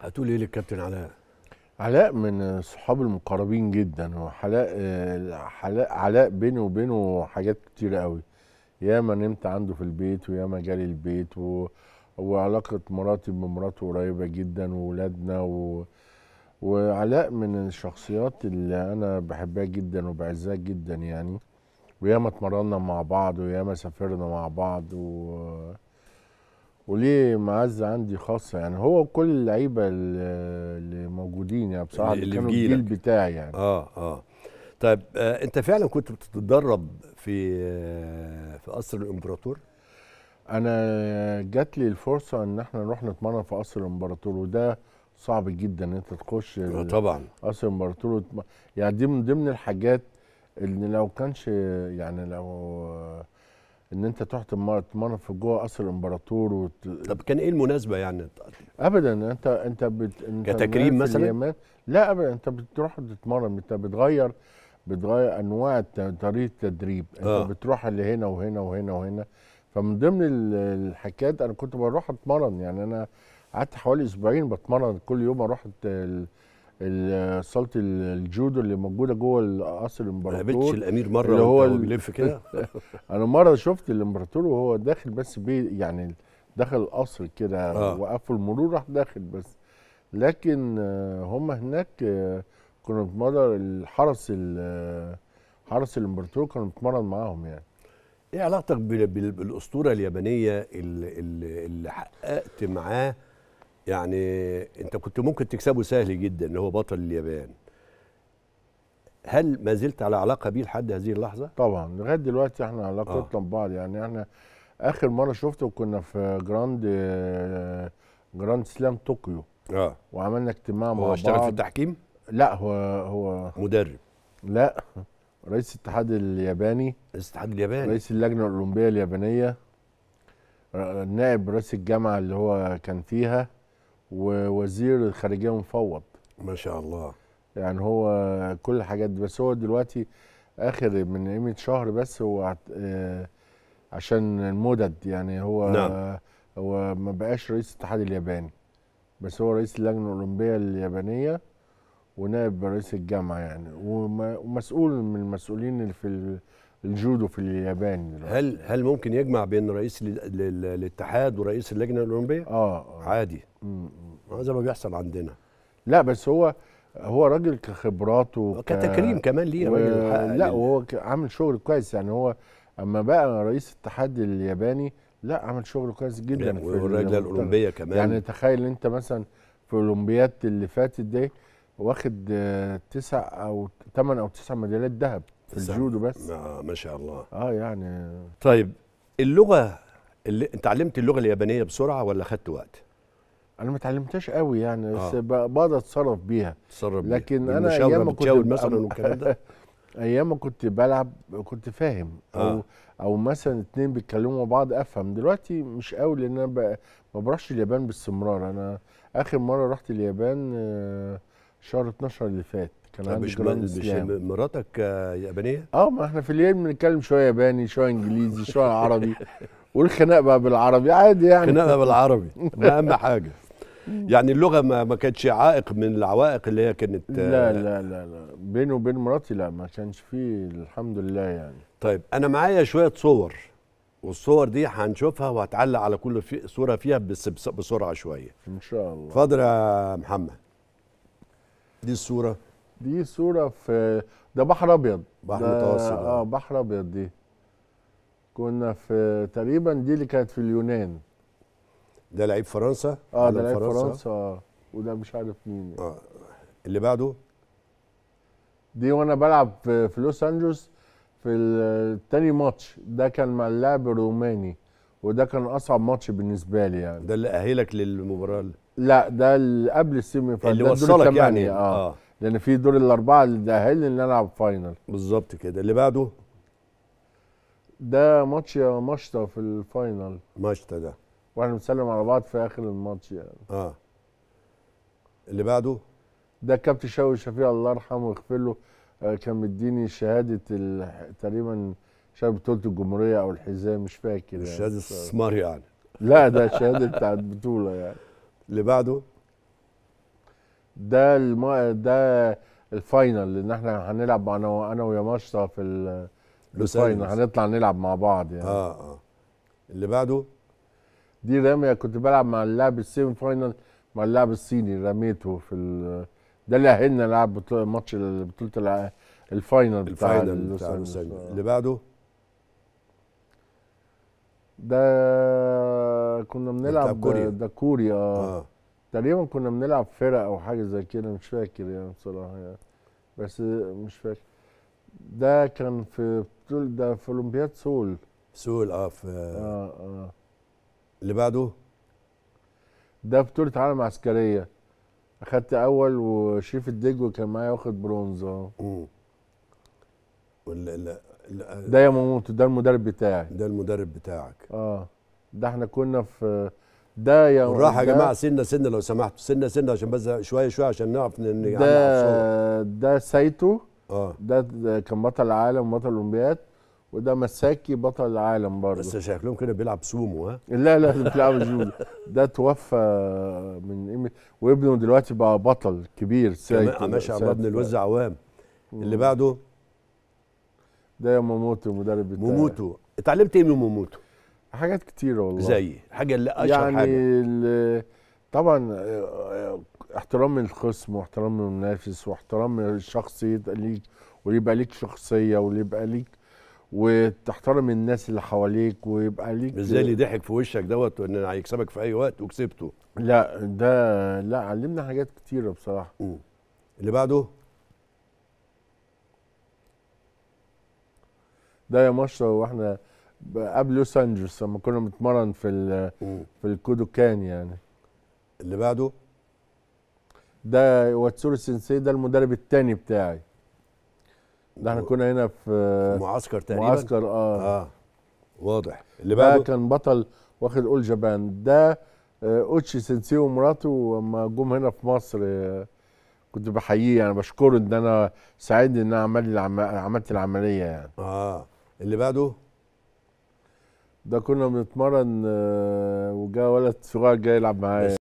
هتقول ايه للكابتن علاء؟ علاء من صحابي المقربين جدا وحلاء علاء علاء بيني وبينه حاجات كتير قوي ياما نمت عنده في البيت وياما جالي البيت و... وعلاقه مراتي بمراته قريبه جدا وولادنا و... وعلاء من الشخصيات اللي انا بحبها جدا وبعزها جدا يعني وياما اتمرنا مع بعض وياما سافرنا مع بعض و... وليه معز عندي خاصه يعني هو كل اللعيبه اللي موجودين يعني بصراحه اللي, كانوا الجيل بتاعي يعني اه اه طيب آه انت فعلا كنت بتتدرب في آه في قصر الامبراطور؟ انا جات لي الفرصه ان احنا نروح نتمرن في قصر الامبراطور وده صعب جدا ان انت تخش آه، طبعا قصر الامبراطور يعني دي من ضمن الحاجات اللي لو كانش يعني لو ان انت تروح تتمرن في جوه قصر الامبراطور وت... طب كان ايه المناسبه يعني ابدا انت انت, بت... انت كتكريم مثلا اليمن. لا ابدا انت بتروح تتمرن انت بتغير بتغير انواع طريقه التدريب انت آه. بتروح اللي هنا وهنا وهنا وهنا فمن ضمن الحكايات انا كنت بروح اتمرن يعني انا قعدت حوالي اسبوعين بتمرن كل يوم اروح صاله الجودو اللي موجوده جوه قصر الامبراطور ما قابلتش الامير مره اللي هو بيلف كده انا مره شفت الامبراطور وهو داخل بس بيه يعني دخل القصر كده آه. وقفوا المرور راح داخل بس لكن آه، هم هناك آه، كنا بنتمرن الحرس آه، حرس الامبراطور كانوا بيتمرن معاهم يعني ايه علاقتك بالاسطوره اليابانيه اللي حققت معاه يعني انت كنت ممكن تكسبه سهل جدا اللي هو بطل اليابان هل ما زلت على علاقه بيه لحد هذه اللحظه طبعا لغايه دلوقتي احنا علاقتنا آه. ببعض يعني احنا اخر مره شفته كنا في جراند جراند سلام طوكيو اه وعملنا اجتماع مع بعض هو اشتغل في التحكيم لا هو هو مدرب لا رئيس الاتحاد الياباني رئيس الاتحاد الياباني رئيس اللجنه الاولمبيه اليابانيه نائب رئيس الجامعه اللي هو كان فيها ووزير الخارجيه مفوض ما شاء الله يعني هو كل الحاجات دي بس هو دلوقتي اخر من قيمه شهر بس هو آه، عشان المدد يعني هو نعم. هو ما بقاش رئيس الاتحاد الياباني بس هو رئيس اللجنه الاولمبيه اليابانيه ونائب رئيس الجامعه يعني ومسؤول من المسؤولين اللي في الجودو في اليابان دلوقتي. هل هل ممكن يجمع بين رئيس الاتحاد ورئيس اللجنه الاولمبيه؟ اه, آه. عادي آه، زي ما بيحصل عندنا لا بس هو هو راجل كخبراته آه، كتكريم كمان ليه و... راجل لا وهو عامل شغل كويس يعني هو اما بقى رئيس الاتحاد الياباني لا عمل شغل كويس جدا يعني في الرجله الاولمبيه كمان يعني تخيل انت مثلا في الاولمبياد اللي فاتت دي واخد آه، تسع او ثمان او تسع ميداليات ذهب في الجودو بس آه ما شاء الله اه يعني طيب اللغه اللي انت علمت اللغه اليابانيه بسرعه ولا خدت وقت انا ما اتعلمتهاش قوي يعني بس آه. بقدر اتصرف بيها اتصرف بيها لكن انا ايام ما كنت مثلا والكلام ده ايام ما كنت بلعب كنت فاهم او آه. او مثلا اتنين بيتكلموا مع بعض افهم دلوقتي مش قوي لان انا ما بروحش اليابان باستمرار انا اخر مره رحت اليابان آه، شهر 12 اللي فات كان طيب، عندي جراند يعني. مراتك يابانيه؟ اه ما احنا في اليابان بنتكلم شويه ياباني شويه انجليزي شويه عربي والخناق بقى بالعربي عادي يعني خناق بقى بالعربي ده اهم حاجه يعني اللغه ما, ما كانتش عائق من العوائق اللي هي كانت لا لا لا لا بيني وبين مراتي لا ما كانش فيه الحمد لله يعني طيب انا معايا شويه صور والصور دي هنشوفها وهتعلق على كل في صوره فيها بس بسرعه شويه ان شاء الله فاضل يا محمد دي الصوره دي صوره في ده بحر ابيض بحر متوسط آه. اه بحر ابيض دي كنا في تقريبا دي اللي كانت في اليونان ده لعيب فرنسا اه ده لعيب فرنسا, فرنسا اه وده مش عارف مين يعني. اه اللي بعده دي وانا بلعب في, في لوس انجلوس في التاني ماتش ده كان مع اللاعب الروماني وده كان اصعب ماتش بالنسبه لي يعني ده اللي اهلك للمباراه لا ده اللي قبل السيمي فاينل اللي وصلك يعني اه, آه. لان في دور الاربعه اللي تاهلني ان انا العب فاينل بالظبط كده اللي بعده ده ماتش يا مشطه في الفاينل مشطه ده واحنا بنسلم على بعض في اخر الماتش يعني اه اللي بعده ده كابتن شوقي شفيع الله يرحمه ويغفر له آه كان مديني شهاده تقريبا شهاده بطوله الجمهوريه او الحزام مش فاكر يعني شهاده السمار يعني لا ده شهاده بتاعت بطوله يعني اللي بعده ده الم... ده الفاينل ان احنا هنلعب انا انا ويا مشرف في الفاينل هنطلع نلعب مع بعض يعني اه اه اللي بعده دي رميه كنت بلعب مع اللاعب السيمي فاينل مع اللاعب الصيني رميته في ال... ده اللي اهلنا لعب ماتش بطوله الفاينل بتاع الفاينل بتاع لوس اللي بعده ده كنا بنلعب ده كوريا اه تقريبا كنا بنلعب فرق او حاجه زي كده مش فاكر يعني بصراحه يعني بس مش فاكر ده كان في بطولة ده في اولمبياد سول سول اه في اه اه اللي بعده ده بطولة عالم عسكرية اخدت اول وشريف الدجو كان معايا واخد برونز اه ولا آه. ده يا ماموتو ده المدرب بتاعي ده المدرب بتاعك اه ده احنا كنا في ده يا راح يا جماعه سنه سنه لو سمحتوا سنه سنه عشان بس شويه شويه عشان نعرف ده ده سايتو اه ده, ده كان بطل العالم وبطل الاولمبياد وده مساكي بطل العالم برضه بس شكلهم كده بيلعب سومو ها لا لا بيلعب جودو ده توفى من وابنه دلوقتي بقى بطل كبير سايتو ماشي عبد ابن الوز عوام اللي بعده ده يا موموتو المدرب بتاعي موموتو اتعلمت ايه من موموتو؟ حاجات كتيره والله زي الحاجه اللي اشهر يعني حاجه طبعا آه، آه، احترام الخصم واحترام المنافس واحترام الشخص ليك ويبقى ليك شخصيه ويبقى ليك وتحترم الناس اللي حواليك ويبقى ليك ازاي اللي ضحك في وشك دوت وان هيكسبك في اي وقت وكسبته لا ده لا علمنا حاجات كتيره بصراحه م. اللي بعده ده يا مشرف واحنا قبل لوس انجلوس لما كنا بنتمرن في في الكودوكان يعني اللي بعده ده واتسوري سينسي ده المدرب الثاني بتاعي ده احنا كنا هنا في معسكر تقريبا معسكر اه, آه. واضح اللي بعده ده كان بطل واخد اول جابان ده آه، اوتشي سينسي ومراته لما جم هنا في مصر آه، كنت بحييه يعني بشكره ان انا سعيد ان انا عملت العمليه يعني اه اللي بعده ده كنا بنتمرن آه، وجا ولد صغير جاي يلعب معايا